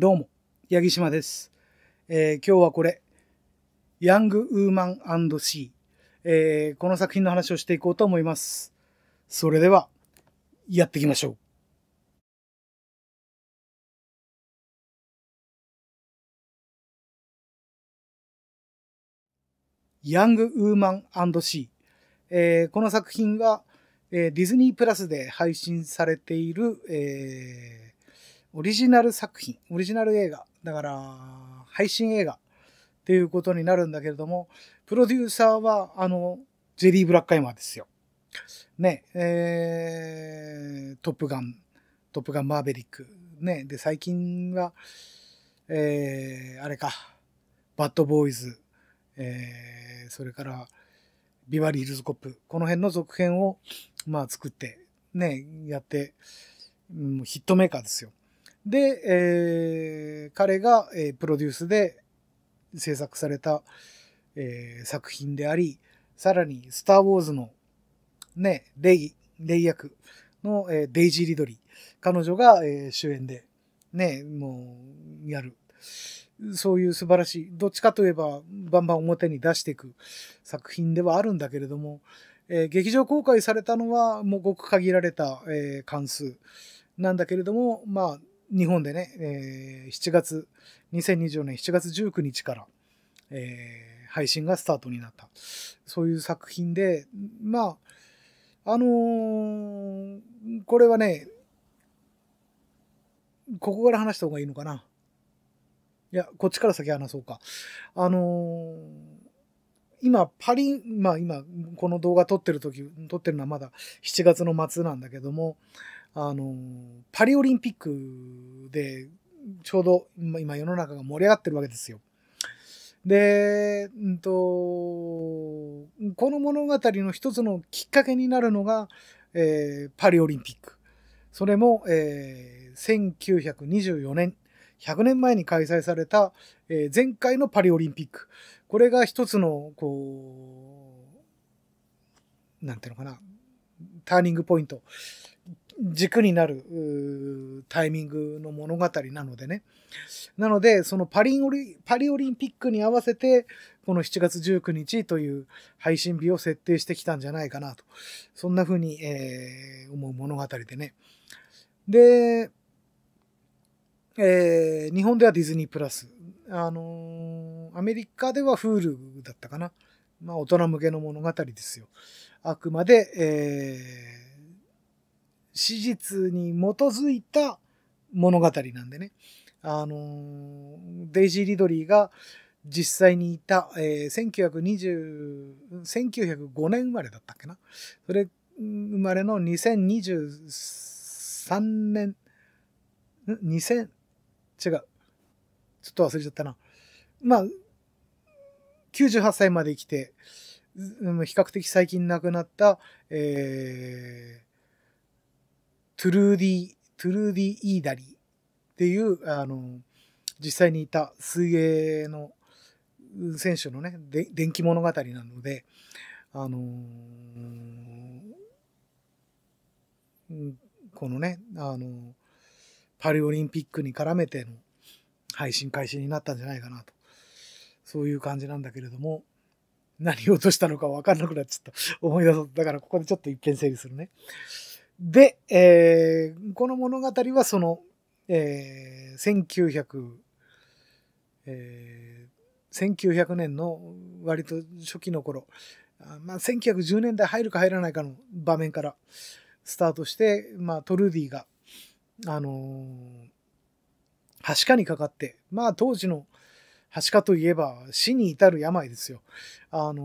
どうも、八木島です。えー、今日はこれ、ヤング・ウーマンシー、えー、この作品の話をしていこうと思います。それでは、やっていきましょう。ヤング・ウーマンシー、えー、この作品が、えー、ディズニープラスで配信されている、えー、オリジナル作品、オリジナル映画、だから配信映画っていうことになるんだけれども、プロデューサーはあの、ジェリー・ブラックアイマーですよ。ね、えー、トップガン、トップガンマーベリック。ね、で、最近は、えー、あれか、バッドボーイズ、えー、それから、ビバリー・ルズ・コップ、この辺の続編を、まあ、作って、ね、やって、うん、ヒットメーカーですよ。で、えー、彼が、えー、プロデュースで制作された、えー、作品であり、さらに、スター・ウォーズの、ね、レイ、レイ役の、えー、デイジー・リドリー。彼女が、えー、主演で、ね、もう、やる。そういう素晴らしい、どっちかといえば、バンバン表に出していく作品ではあるんだけれども、えー、劇場公開されたのは、もうごく限られた、えー、関数なんだけれども、まあ、日本でね、えー、7月、2024年7月19日から、えー、配信がスタートになった。そういう作品で、まあ、あのー、これはね、ここから話した方がいいのかな。いや、こっちから先話そうか。あのー、今、パリ、まあ今、この動画撮ってる時、撮ってるのはまだ7月の末なんだけども、あの、パリオリンピックで、ちょうど今世の中が盛り上がってるわけですよ。で、うんと、この物語の一つのきっかけになるのが、えー、パリオリンピック。それも、えー、1924年、100年前に開催された、えー、前回のパリオリンピック。これが一つの、こう、なんていうのかな、ターニングポイント。軸になるタイミングの物語なのでね。なので、そのパリオリパリオリンピックに合わせて、この7月19日という配信日を設定してきたんじゃないかなと。そんな風に、えー、思う物語でね。で、えー、日本ではディズニープラス。あのー、アメリカでは Hulu だったかな。まあ、大人向けの物語ですよ。あくまで、えー史実に基づいた物語なんでね。あのデイジー・リドリーが実際にいた、えー、1920,1905年生まれだったっけな。それ生まれの2023年、2000、違う。ちょっと忘れちゃったな。まあ、98歳まで生きて、比較的最近亡くなった、えー、トゥルーディ、トゥルーディ・イーダリーっていう、あの、実際にいた水泳の選手のね、電気物語なので、あのー、このね、あのー、パリオリンピックに絡めての配信開始になったんじゃないかなと。そういう感じなんだけれども、何を落としたのか分かんなくなっちゃった。思い出そう。だからここでちょっと一見整理するね。で、えー、この物語はその、えー、1900、えー、1900年の割と初期の頃、まあ、1910年代入るか入らないかの場面からスタートして、まあ、トルーディが、あのー、はしかにかかって、まあ、当時のはしかといえば死に至る病ですよ。あの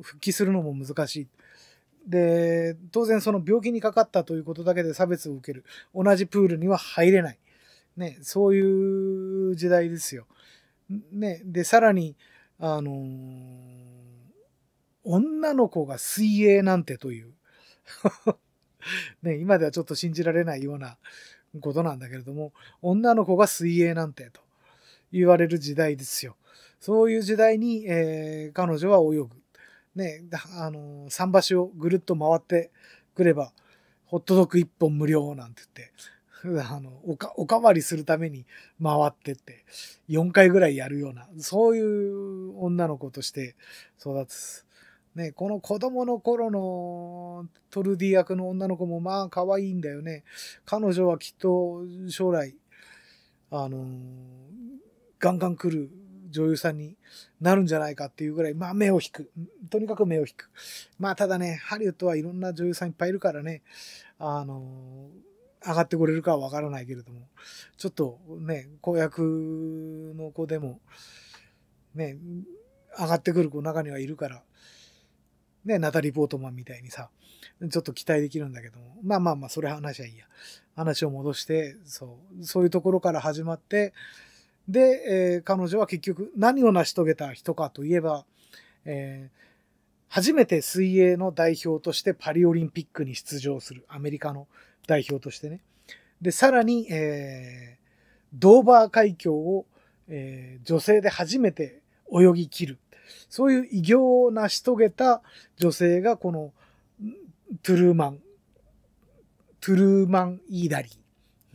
ー、復帰するのも難しい。で、当然その病気にかかったということだけで差別を受ける。同じプールには入れない。ね、そういう時代ですよ。ね、で、さらに、あのー、女の子が水泳なんてという。ね、今ではちょっと信じられないようなことなんだけれども、女の子が水泳なんてと言われる時代ですよ。そういう時代に、えー、彼女は泳ぐ。ね、あの桟橋をぐるっと回ってくれば、ホットドッグ1本無料なんて言って、あの、おか、おかわりするために回ってって、4回ぐらいやるような、そういう女の子として育つ。ね、この子供の頃のトルディ役の女の子もまあ可愛いんだよね。彼女はきっと将来、あの、ガンガン来る女優さんになるんじゃないかっていうぐらい、まあ目を引く。とにかく目を引く。まあただね、ハリウッドはいろんな女優さんいっぱいいるからね、あの、上がってこれるかはわからないけれども、ちょっとね、公約の子でも、ね、上がってくる子中にはいるから、ね、ナタリー・ポートマンみたいにさ、ちょっと期待できるんだけども、まあまあまあ、それ話はいいや。話を戻して、そう、そういうところから始まって、で、えー、彼女は結局何を成し遂げた人かといえば、えー、初めて水泳の代表としてパリオリンピックに出場する、アメリカの代表としてね。で、さらに、えー、ドーバー海峡を、えー、女性で初めて泳ぎ切る。そういう偉業を成し遂げた女性が、この、トゥルーマン、トゥルーマン・イーダリー。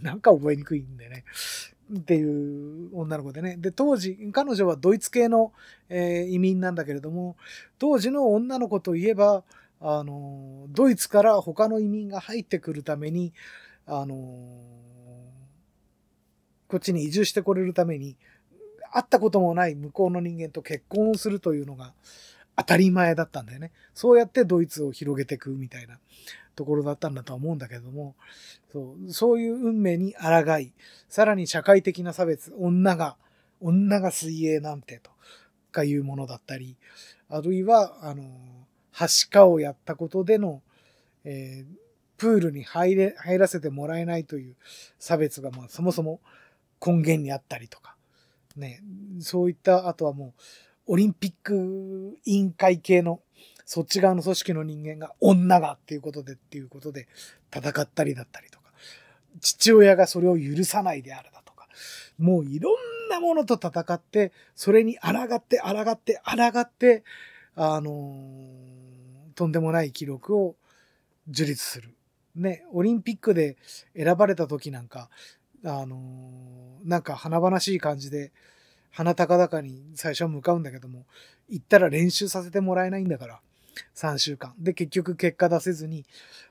なんか覚えにくいんでね。っていう女の子でね。で、当時、彼女はドイツ系の、えー、移民なんだけれども、当時の女の子といえば、あの、ドイツから他の移民が入ってくるために、あの、こっちに移住してこれるために、会ったこともない向こうの人間と結婚をするというのが、当たり前だったんだよね。そうやってドイツを広げていくみたいなところだったんだとは思うんだけども、そうそういう運命に抗い、さらに社会的な差別、女が、女が水泳なんてとかいうものだったり、あるいは、あの、はしかをやったことでの、えー、プールに入れ、入らせてもらえないという差別が、まあ、そもそも根源にあったりとか、ね、そういった、あとはもう、オリンピック委員会系の、そっち側の組織の人間が女がっていうことでっていうことで戦ったりだったりとか、父親がそれを許さないであるだとか、もういろんなものと戦って、それに抗って、抗って、抗って、あのとんでもない記録を樹立する。ね、オリンピックで選ばれた時なんか、あのなんか華々しい感じで、鼻高々に最初は向かうんだけども、行ったら練習させてもらえないんだから、3週間。で、結局結果出せずに、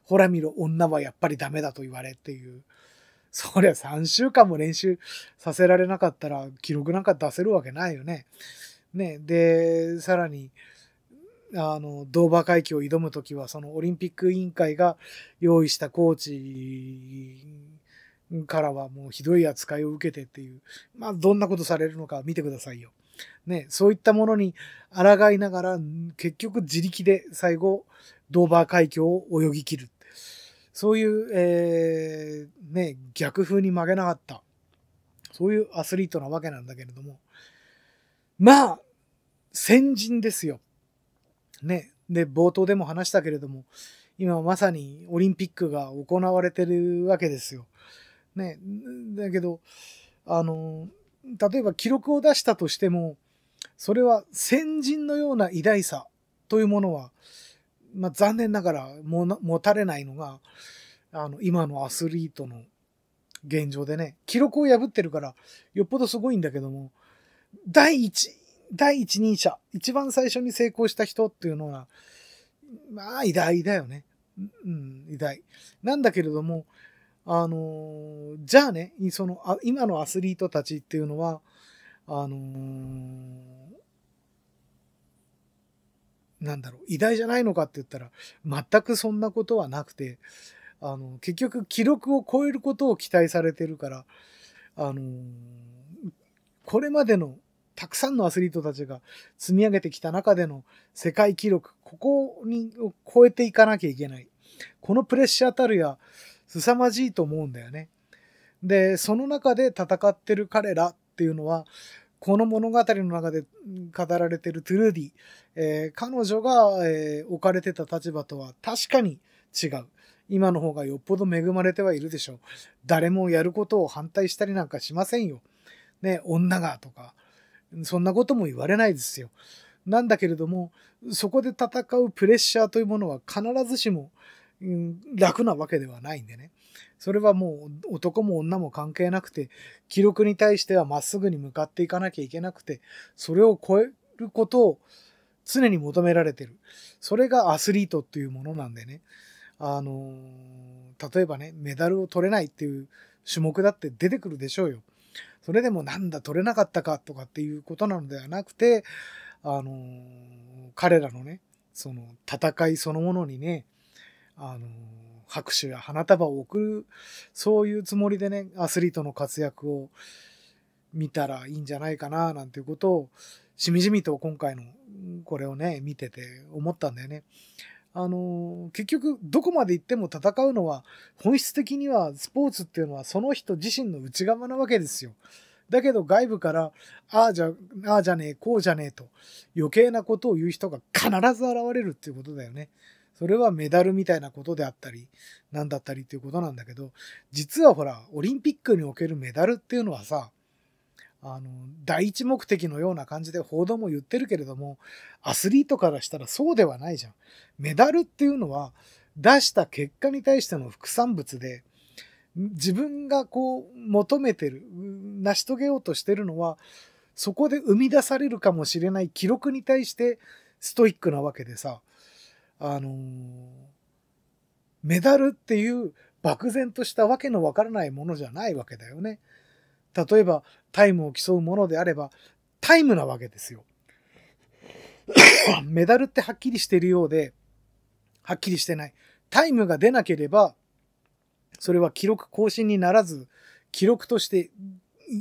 ほら見ろ、女はやっぱりダメだと言われっていう。そりゃ3週間も練習させられなかったら、記録なんか出せるわけないよね。ね、で、さらに、あの、ドーバー海峡を挑むときは、そのオリンピック委員会が用意したコーチからはもうひどい扱いを受けてっていう、まあどんなことされるのか見てくださいよ。ね、そういったものに抗いながら、結局自力で最後、ドーバー海峡を泳ぎ切る。そういう、えー、ね、逆風に負けなかった。そういうアスリートなわけなんだけれども。まあ、先人ですよ。ね。で、冒頭でも話したけれども、今まさにオリンピックが行われてるわけですよ。ね、だけど、あの、例えば記録を出したとしても、それは先人のような偉大さというものは、まあ、残念ながら持たれないのが、あの、今のアスリートの現状でね、記録を破ってるから、よっぽどすごいんだけども、第一、第一人者、一番最初に成功した人っていうのは、まあ、偉大だよね。うん、偉大。なんだけれども、あの、じゃあね、その、あ今のアスリートたちっていうのは、あのなんだろう、偉大じゃないのかって言ったら、全くそんなことはなくて、あの、結局、記録を超えることを期待されてるから、あのこれまでのたくさんのアスリートたちが積み上げてきた中での世界記録、ここに超えていかなきゃいけない。このプレッシャーたるや、凄まじいと思うんだよね。で、その中で戦ってる彼らっていうのは、この物語の中で語られてるトゥルーディ、えー、彼女が、えー、置かれてた立場とは確かに違う。今の方がよっぽど恵まれてはいるでしょう。誰もやることを反対したりなんかしませんよ。ね、女がとか、そんなことも言われないですよ。なんだけれども、そこで戦うプレッシャーというものは必ずしも、楽なわけではないんでね。それはもう男も女も関係なくて、記録に対してはまっすぐに向かっていかなきゃいけなくて、それを超えることを常に求められてる。それがアスリートっていうものなんでね。あの例えばね、メダルを取れないっていう種目だって出てくるでしょうよ。それでもなんだ取れなかったかとかっていうことなのではなくて、あの彼らのね、その戦いそのものにね、あの、拍手や花束を送る、そういうつもりでね、アスリートの活躍を見たらいいんじゃないかな、なんていうことを、しみじみと今回のこれをね、見てて思ったんだよね。あの、結局、どこまで行っても戦うのは、本質的にはスポーツっていうのはその人自身の内側なわけですよ。だけど外部から、ああじゃ、ああじゃねえ、こうじゃねえと、余計なことを言う人が必ず現れるっていうことだよね。それはメダルみたいなことであったり、なんだったりっていうことなんだけど、実はほら、オリンピックにおけるメダルっていうのはさ、あの、第一目的のような感じで報道も言ってるけれども、アスリートからしたらそうではないじゃん。メダルっていうのは、出した結果に対しての副産物で、自分がこう求めてる、成し遂げようとしてるのは、そこで生み出されるかもしれない記録に対してストイックなわけでさ、あのメダルっていう漠然としたわけのわからないものじゃないわけだよね。例えばタイムを競うものであればタイムなわけですよ。メダルってはっきりしてるようで、はっきりしてない。タイムが出なければ、それは記録更新にならず、記録として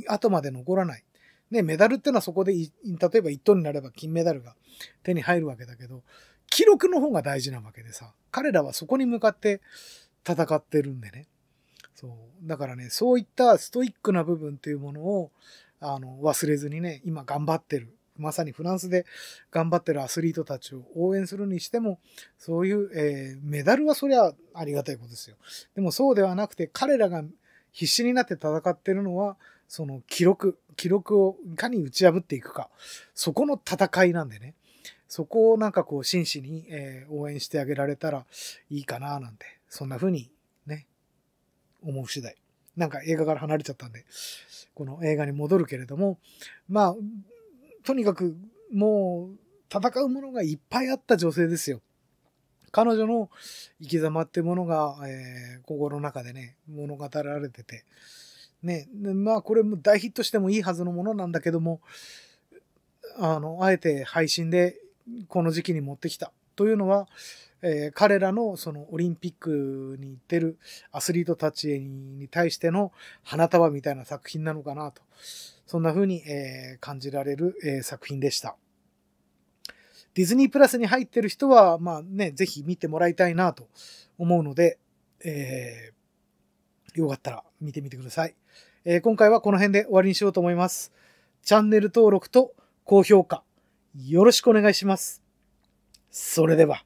後まで残らない。ね、メダルってのはそこで、例えば1等になれば金メダルが手に入るわけだけど、記録の方が大事なわけでさ、彼らはそこに向かって戦ってるんでね。そう。だからね、そういったストイックな部分っていうものを、あの、忘れずにね、今頑張ってる。まさにフランスで頑張ってるアスリートたちを応援するにしても、そういう、えー、メダルはそりゃありがたいことですよ。でもそうではなくて、彼らが必死になって戦ってるのは、その記録、記録をいかに打ち破っていくか、そこの戦いなんでね。そこをなんかこう真摯に、えー、応援してあげられたらいいかななんて、そんな風にね、思う次第。なんか映画から離れちゃったんで、この映画に戻るけれども、まあ、とにかくもう戦うものがいっぱいあった女性ですよ。彼女の生き様ってものが、えー、心の中でね、物語られてて、ね、まあこれも大ヒットしてもいいはずのものなんだけども、あの、あえて配信でこの時期に持ってきたというのは、えー、彼らのそのオリンピックに行ってるアスリートたちに対しての花束みたいな作品なのかなと、そんな風に、えー、感じられる、えー、作品でした。ディズニープラスに入ってる人は、まあね、ぜひ見てもらいたいなと思うので、えー、よかったら見てみてください。えー、今回はこの辺で終わりにしようと思います。チャンネル登録と高評価。よろしくお願いします。それでは。